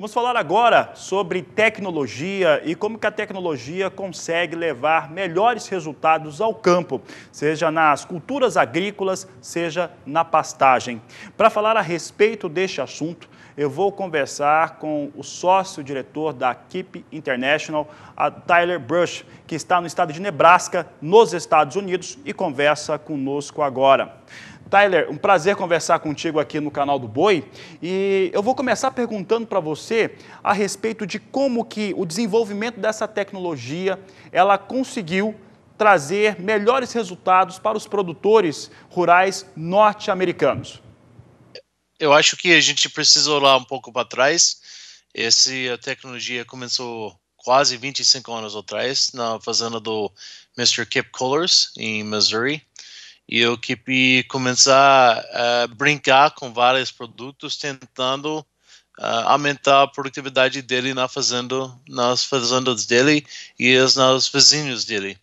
Vamos falar agora sobre tecnologia e como que a tecnologia consegue levar melhores resultados ao campo, seja nas culturas agrícolas, seja na pastagem. Para falar a respeito deste assunto, eu vou conversar com o sócio-diretor da Keep International, Tyler Brush, que está no estado de Nebraska, nos Estados Unidos, e conversa conosco agora. Tyler, um prazer conversar contigo aqui no canal do Boi. E eu vou começar perguntando para você a respeito de como que o desenvolvimento dessa tecnologia, ela conseguiu trazer melhores resultados para os produtores rurais norte-americanos. Eu acho que a gente precisa olhar um pouco para trás. Essa tecnologia começou quase 25 anos atrás na fazenda do Mr. Kip Collars em Missouri e eu que começar a brincar com vários produtos, tentando Uh, aumentar a produtividade dele na fazenda, nas fazendas dele e nos vizinhos dele.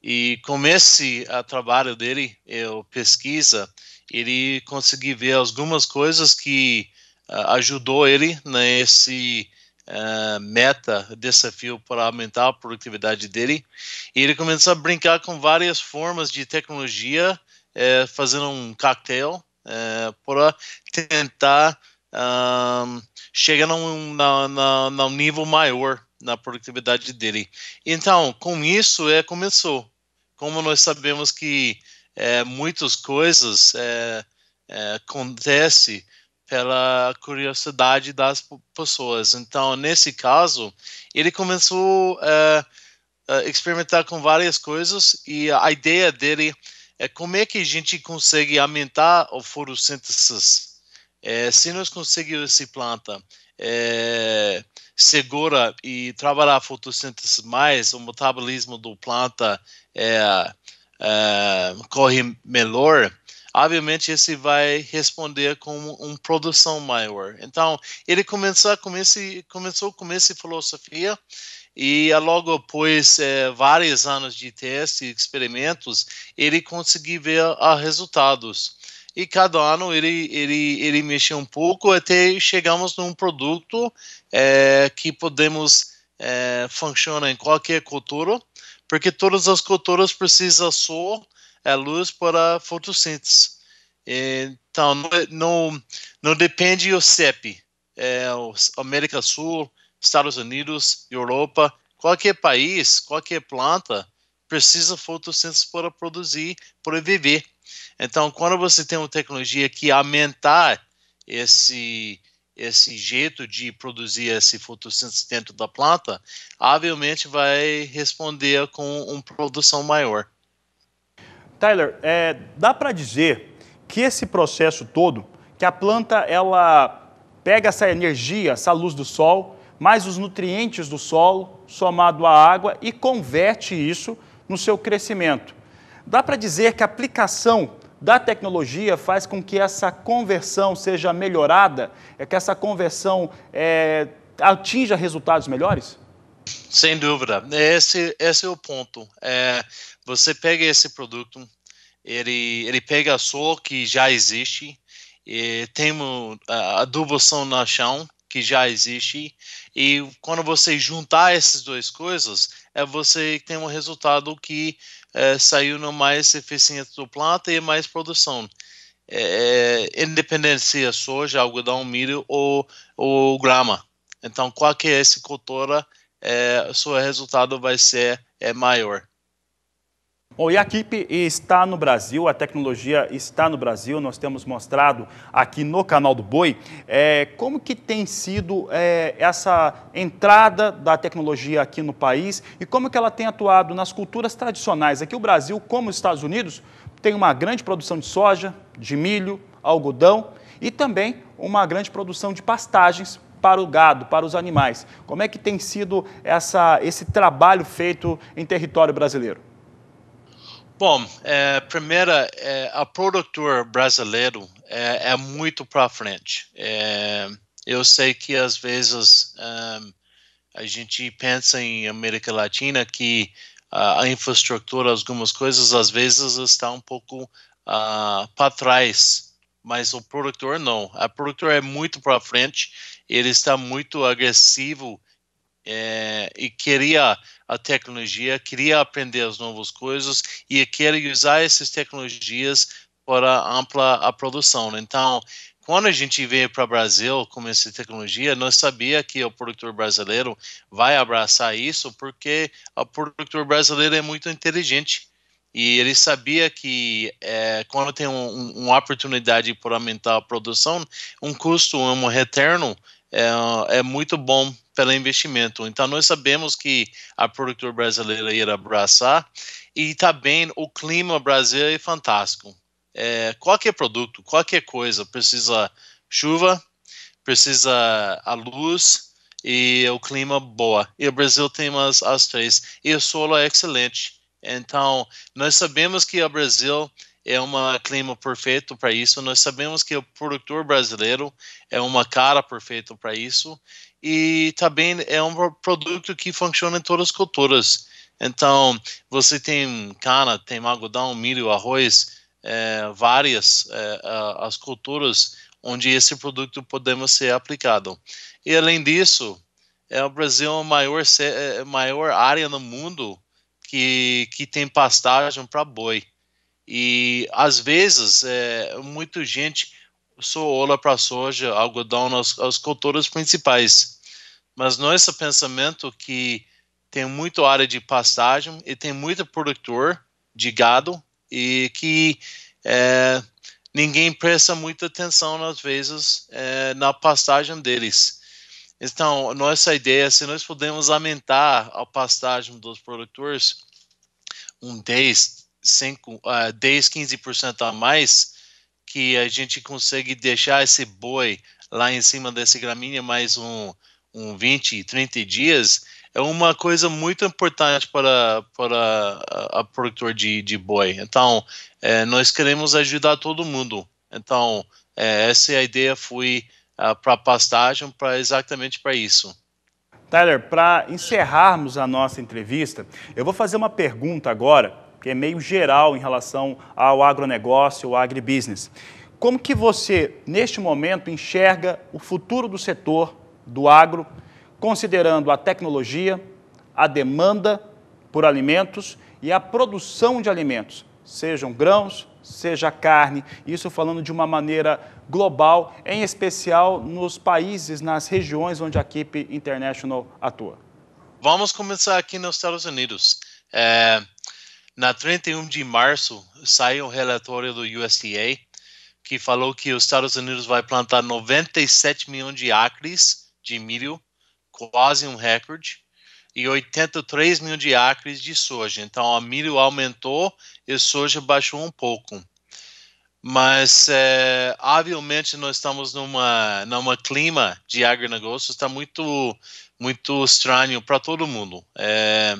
E com esse uh, trabalho dele, eu pesquisa, ele consegui ver algumas coisas que uh, ajudou ele nesse meta, desafio para aumentar a produtividade dele. E ele começou a brincar com várias formas de tecnologia é fazer um cocktail é, para tentar um, chegar num, num nível maior na produtividade dele. Então, com isso, é, começou. Como nós sabemos que é, muitas coisas é, é, acontecem pela curiosidade das pessoas. Então, nesse caso, ele começou é, a experimentar com várias coisas e a ideia dele é como é que a gente consegue aumentar a fotossíntese. É, se nós conseguimos essa planta é, segura e trabalhar a fotossíntese mais, o metabolismo da planta é, é, corre melhor, obviamente esse vai responder com uma produção maior. Então, ele começou com esse, começou com essa filosofia e logo após é, vários anos de testes e experimentos, ele conseguiu ver resultados. E cada ano ele, ele, ele mexe um pouco até chegamos num produto é, que podemos é, funcionar em qualquer cultura, porque todas as culturas precisam só a luz para fotossíntese. Então, não, não, não depende do CEP, é, América Sul, Estados Unidos, Europa, qualquer país, qualquer planta precisa fotossíntese para produzir, para viver. Então, quando você tem uma tecnologia que aumentar esse esse jeito de produzir esse fotossíntese dentro da planta, obviamente vai responder com uma produção maior. Tyler, é, dá para dizer que esse processo todo, que a planta ela pega essa energia, essa luz do sol mais os nutrientes do solo, somado à água, e converte isso no seu crescimento. Dá para dizer que a aplicação da tecnologia faz com que essa conversão seja melhorada, é que essa conversão é, atinja resultados melhores? Sem dúvida, esse, esse é o ponto. É, você pega esse produto, ele, ele pega solo que já existe, e tem uma ah, adubação no chão, que já existe e quando você juntar essas duas coisas é você tem um resultado que é, saiu no mais eficiente do planta e mais produção é, é, independente se é soja, algodão, milho ou, ou grama então qualquer é essa cultura é, o seu resultado vai ser é maior Bom, e a equipe está no Brasil, a tecnologia está no Brasil, nós temos mostrado aqui no canal do Boi é, como que tem sido é, essa entrada da tecnologia aqui no país e como que ela tem atuado nas culturas tradicionais. Aqui o Brasil, como os Estados Unidos, tem uma grande produção de soja, de milho, algodão e também uma grande produção de pastagens para o gado, para os animais. Como é que tem sido essa, esse trabalho feito em território brasileiro? Bom, é, primeira, é, a produtor brasileiro é, é muito para frente. É, eu sei que às vezes é, a gente pensa em América Latina que a infraestrutura, algumas coisas, às vezes está um pouco uh, para trás, mas o produtor não. A produtor é muito para frente, ele está muito agressivo é, e queria a tecnologia, queria aprender as novas coisas e queria usar essas tecnologias para ampla a produção. Né? Então, quando a gente veio para o Brasil com essa tecnologia, nós sabia que o produtor brasileiro vai abraçar isso porque o produtor brasileiro é muito inteligente e ele sabia que é, quando tem um, um, uma oportunidade para aumentar a produção, um custo, um retorno é, é muito bom pelo investimento. Então, nós sabemos que a produtora brasileira irá abraçar e também tá o clima brasileiro é fantástico. É, qualquer produto, qualquer coisa, precisa chuva, precisa a luz e o clima boa. E o Brasil tem as, as três. E o solo é excelente. Então, nós sabemos que o Brasil é um clima perfeito para isso. Nós sabemos que o produtor brasileiro é uma cara perfeita para isso e também é um produto que funciona em todas as culturas. Então, você tem cana, tem algodão, milho, arroz, é, várias é, as culturas onde esse produto podemos ser aplicado. E além disso, é o Brasil é a maior é, maior área no mundo que que tem pastagem para boi. E às vezes, é, muita gente soou para soja, algodão, as aos culturas principais. Mas nosso é pensamento que tem muita área de pastagem e tem muito produtor de gado e que é, ninguém presta muita atenção, às vezes, é, na pastagem deles. Então, nossa ideia, se nós podemos aumentar a pastagem dos produtores um 10, 5, uh, 10, 15% a mais, que a gente consegue deixar esse boi lá em cima dessa graminha mais um, um 20, 30 dias, é uma coisa muito importante para, para a, a produtor de, de boi. Então, é, nós queremos ajudar todo mundo. Então, eh, é, essa ideia foi uh, ah, para a pastagem, para exatamente para isso. Tyler, para encerrarmos a nossa entrevista, eu vou fazer uma pergunta agora que é meio geral em relação ao agronegócio, ao agribusiness. Como que você, neste momento, enxerga o futuro do setor do agro, considerando a tecnologia, a demanda por alimentos e a produção de alimentos, sejam grãos, seja carne, isso falando de uma maneira global, em especial nos países, nas regiões onde a equipe International atua? Vamos começar aqui nos Estados Unidos. É na 31 de março, sai um relatório do USDA que falou que os Estados Unidos vai plantar 97 milhões de acres de milho, quase um recorde, e 83 milhões de acres de soja. Então, o milho aumentou e a soja baixou um pouco. Mas, é, obviamente, nós estamos numa, numa clima de agronegócio, está muito, muito estranho para todo mundo. É,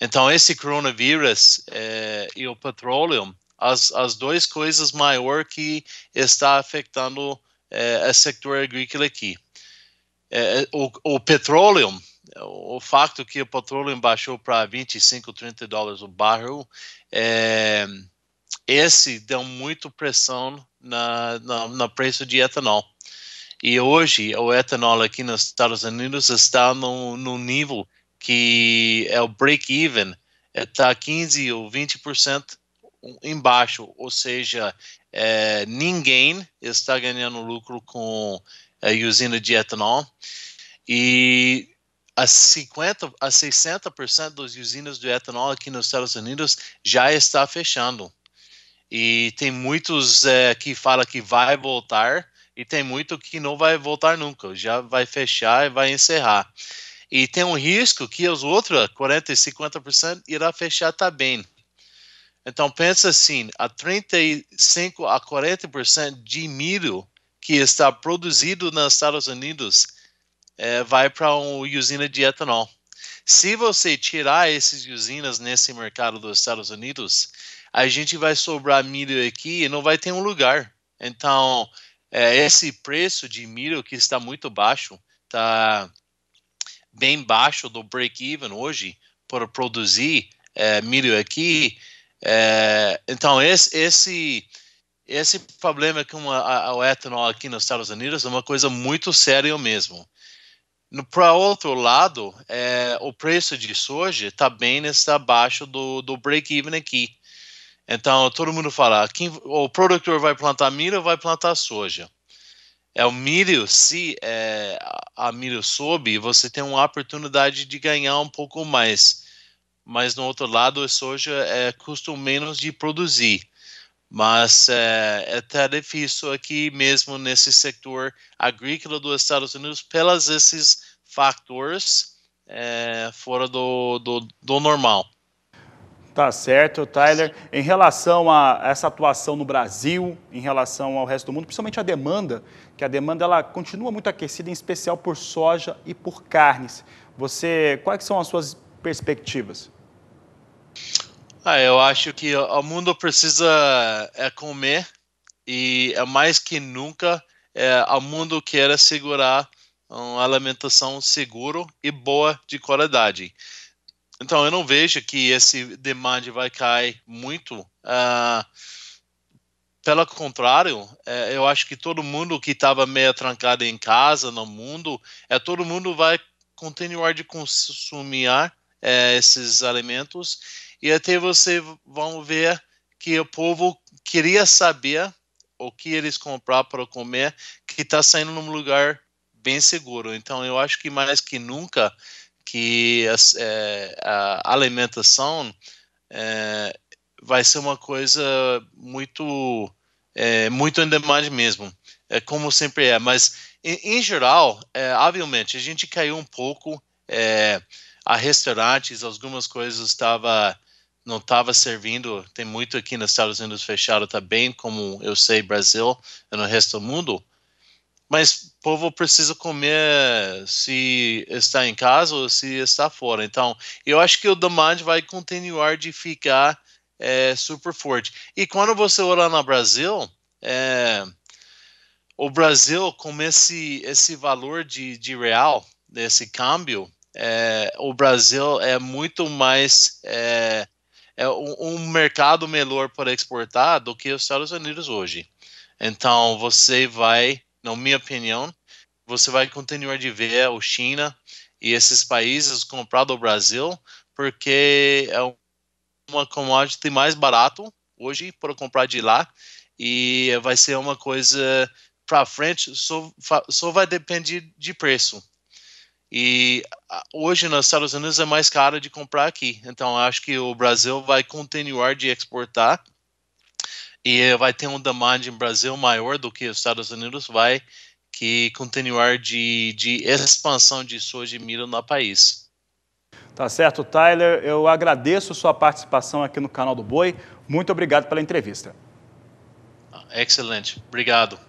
então, esse coronavírus é, e o petróleo, as, as duas coisas maior que está afetando o é, setor agrícola aqui. É, o, o petróleo, o fato que o petróleo baixou para 25, 30 dólares o barril, esse deu muito pressão na, na, no preço de etanol. E hoje, o etanol aqui nos Estados Unidos está no, no nível que é o break-even, está é, 15% ou 20% embaixo, ou seja, é, ninguém está ganhando lucro com a é, usina de etanol e a 50 a 60% das usinas de etanol aqui nos Estados Unidos já está fechando e tem muitos é, que fala que vai voltar e tem muito que não vai voltar nunca já vai fechar e vai encerrar e tem um risco que os outros 40% e 50% irá fechar também. Então pensa assim, a 35 a 40% de milho que está produzido nos Estados Unidos é, vai para uma usina de etanol. Se você tirar essas usinas nesse mercado dos Estados Unidos, a gente vai sobrar milho aqui e não vai ter um lugar. Então, é, esse preço de milho que está muito baixo, tá bem baixo do break-even hoje para produzir é, milho aqui. É, então, esse, esse, esse problema com a, a, o etanol aqui nos Estados Unidos é uma coisa muito séria mesmo. Para outro lado, é, o preço de soja tá bem está abaixo do, do break-even aqui. Então, todo mundo fala, quem, o produtor vai plantar milho ou vai plantar soja? é o milho, se é, a milho sobe, você tem uma oportunidade de ganhar um pouco mais. Mas no outro lado, a soja é, custa menos de produzir. Mas é, é difícil aqui mesmo nesse setor agrícola dos Estados Unidos pelas esses fatores é, fora do, do, do normal. Tá certo, Tyler. Em relação a essa atuação no Brasil, em relação ao resto do mundo, principalmente a demanda, que a demanda ela continua muito aquecida, em especial por soja e por carnes. Você, quais são as suas perspectivas? Ah, eu acho que o mundo precisa é comer e é mais que nunca é, o mundo quer assegurar uma alimentação segura e boa de qualidade. Então, eu não vejo que esse demand vai cair muito. Uh, pelo contrário, é, eu acho que todo mundo que estava meio trancado em casa, no mundo, é todo mundo vai continuar de consumir é, esses alimentos e até você vão ver que o povo queria saber o que eles comprar para comer, que está saindo num lugar bem seguro. Então, eu acho que mais que nunca que a, é, a alimentação é, vai ser uma coisa muito é, muito em demanda mesmo, é, como sempre é. Mas, em, em geral, é, obviamente, a gente caiu um pouco é, a restaurantes, algumas coisas estava não estava servindo. Tem muito aqui nos Estados Unidos fechado também, tá como eu sei, Brasil, no resto do mundo mas o povo precisa comer se está em casa ou se está fora. Então, eu acho que o demand vai continuar de ficar é, super forte. E quando você olhar no Brasil, é, o Brasil com esse, esse valor de, de real, desse câmbio, é, o Brasil é muito mais é, é um, um mercado melhor para exportar do que os Estados Unidos hoje. Então, você vai na minha opinião, você vai continuar de ver o China e esses países comprar do Brasil, porque é uma commodity mais barato hoje para comprar de lá e vai ser uma coisa para frente só, só vai depender de preço. E hoje nos Estados Unidos é mais caro de comprar aqui. Então acho que o Brasil vai continuar de exportar e vai ter um damage em Brasil maior do que os Estados Unidos vai que continuar de, de expansão de soja e milho no país. Tá certo, Tyler. Eu agradeço sua participação aqui no canal do Boi. Muito obrigado pela entrevista. Ah, excelente. Obrigado.